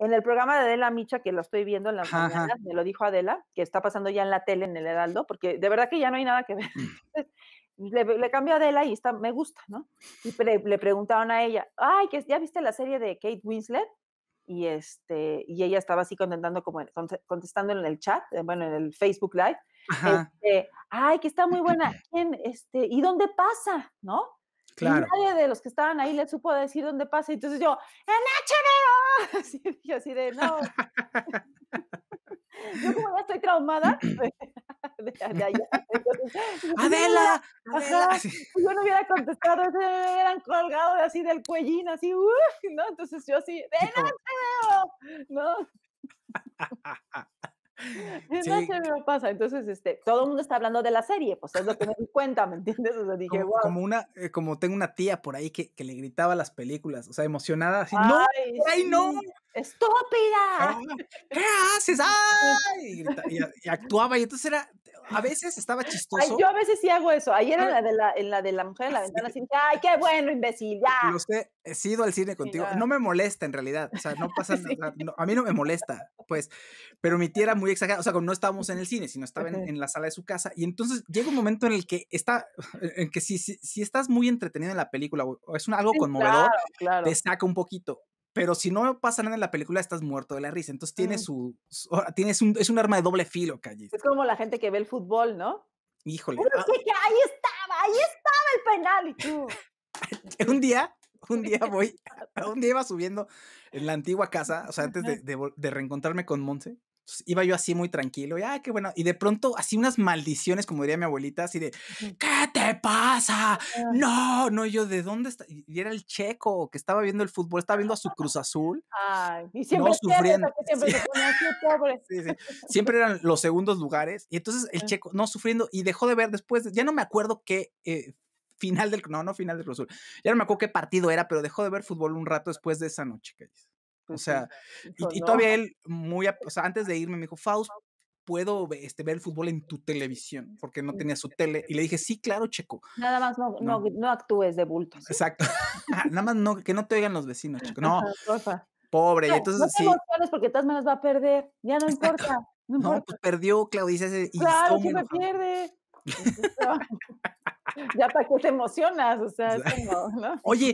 En el programa de Adela Micha, que lo estoy viendo en la mañana me lo dijo Adela, que está pasando ya en la tele, en el Heraldo, porque de verdad que ya no hay nada que ver. Mm. le, cambió a Adela y está, me gusta, ¿no? Y le preguntaron a ella, ay, que ¿ya viste la serie de Kate Winslet? Y, este, y ella estaba así contestando, como, contestando en el chat, eh, bueno, en el Facebook Live. Este, ay, que está muy buena. este, ¿Y dónde pasa? ¿No? Claro. Y nadie de los que estaban ahí le supo decir dónde pasa. Y entonces yo, ¡en HBO! yo así de, no. yo como ya estoy traumada de, allá. Adela, yo, no hubiera contestado, Eran me hubieran colgado así del cuellín, así, ¿no? Entonces yo así, ¡en HBO! ¿No? no sí. pasa. Entonces, este, todo el mundo está hablando de la serie, pues es lo que me cuenta, ¿me entiendes? O sea, dije, como, Como, una, eh, como tengo una tía por ahí que, que, le gritaba las películas, o sea, emocionada, así, ¡Ay, ¡No! Sí. ¡Ay, no! ay no estúpida ah, ¿Qué haces? ¡Ay! y, actuaba, y entonces era a veces estaba chistoso. yo a veces sí hago eso. Ayer era la de la, en la, de la mujer en la ah, ventana, ay, qué bueno, imbécil, ya. sé, he sido al cine contigo. No me molesta en realidad, o sea, no pasa nada. a mí no me molesta, pues. Pero mi tía era muy exagerada, o sea, como no estábamos en el cine, sino estaba en, la sala de su casa. Y entonces llega un momento en el que está, e, en que si, si, estás muy entretenido en la película o es algo conmovedor, claro, te saca un poquito pero si no pasa nada en la película, estás muerto de la risa. Entonces tiene mm. su, tienes un, es un arma de doble filo, Calle. Es como la gente que ve el fútbol, ¿no? Híjole. Ah. que ahí estaba, ahí estaba el penal y tú. un día, un día voy, un día iba subiendo en la antigua casa, o sea, antes de, reencontrarme con Monse, iba yo así muy tranquilo, y ah, qué bueno. Y de pronto, así unas maldiciones, como diría mi abuelita, así de, ¿qué te pasa? Ah. No, no, yo, ¿de dónde está? Y era el checo que estaba viendo el fútbol, estaba viendo a su Cruz Azul. y siempre, sufriendo. siempre, eran los segundos lugares. Y entonces el ah. checo, no, sufriendo, y dejó de ver después, ya no me acuerdo qué. Eh, final del, no, no final del Cruz Azul. Ya no me acuerdo qué partido era, pero dejó de ver fútbol un rato después de esa noche, que pues o sea, y, todavía él, muy, antes de irme me dijo, Faust, ¿puedo este, ver el fútbol en tu televisión? Porque no tenía su tele. Y le dije, sí, claro, Checo. Nada más no, actúes de bulto. Exacto. Ah, nada más no, que no te oigan los vecinos, Checo. No, pobre. entonces, no te emociones porque todas las va a perder. Ya no importa. No, pues perdió Claudia. Y claro, me pierde. ya para qué te emocionas, o sea, es como, ¿no? Oye,